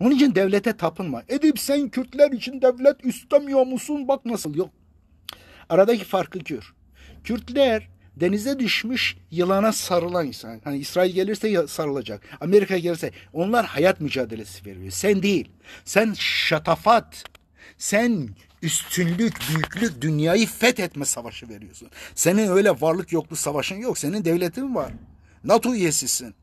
Onun için devlete tapınma. Edip sen Kürtler için devlet istemiyor musun? Bak nasıl yok. Aradaki farkı gör. Kürtler denize düşmüş yılana sarılan insan. Hani İsrail gelirse sarılacak. Amerika gelirse onlar hayat mücadelesi veriyor. Sen değil. Sen şatafat. Sen üstünlük, büyüklük, dünyayı fethetme savaşı veriyorsun. Senin öyle varlık yoklu savaşın yok. Senin devletin var. NATO üyesisin.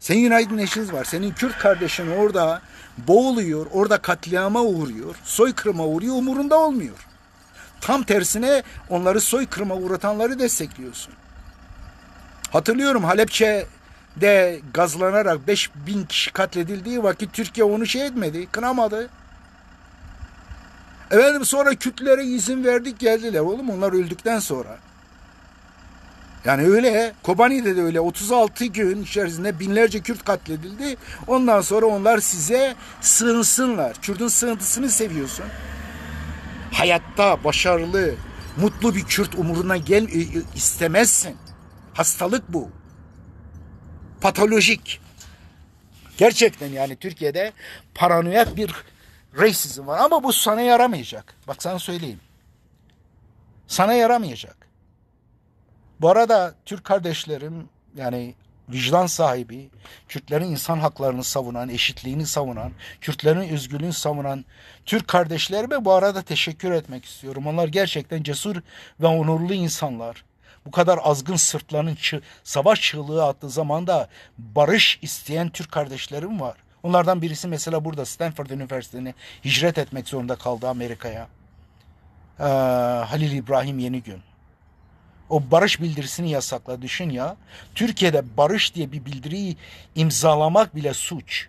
Senin günaydın eşiniz var. Senin Kürt kardeşin orada boğuluyor, orada katliama uğruyor, soykırıma uğruyor, umurunda olmuyor. Tam tersine onları soykırıma uğratanları destekliyorsun. Hatırlıyorum Halepçe de gazlanarak 5000 kişi katledildiği vakit Türkiye onu şey etmedi, kınamadı. Efendim sonra Kürtlere izin verdik geldiler oğlum onlar öldükten sonra. Yani öyle Kobani'de de öyle 36 gün içerisinde binlerce Kürt katledildi. Ondan sonra onlar size sığınsınlar. Kürt'ün sığıntısını seviyorsun. Hayatta başarılı, mutlu bir Kürt umuruna gel e, e, istemezsin. Hastalık bu. Patolojik. Gerçekten yani Türkiye'de paranoyak bir racism var ama bu sana yaramayacak. Bak sana söyleyeyim. Sana yaramayacak. Bu arada Türk kardeşlerim yani vicdan sahibi, Kürtlerin insan haklarını savunan, eşitliğini savunan, Kürtlerin özgürlüğünü savunan Türk kardeşlerime bu arada teşekkür etmek istiyorum. Onlar gerçekten cesur ve onurlu insanlar. Bu kadar azgın sırtlarının çı savaş çığlığı attığı zaman da barış isteyen Türk kardeşlerim var. Onlardan birisi mesela burada Stanford Üniversitesi'ne hicret etmek zorunda kaldı Amerika'ya. Ee, Halil İbrahim Yenigün. O barış bildirisini yasakla düşün ya. Türkiye'de barış diye bir bildiriyi imzalamak bile suç.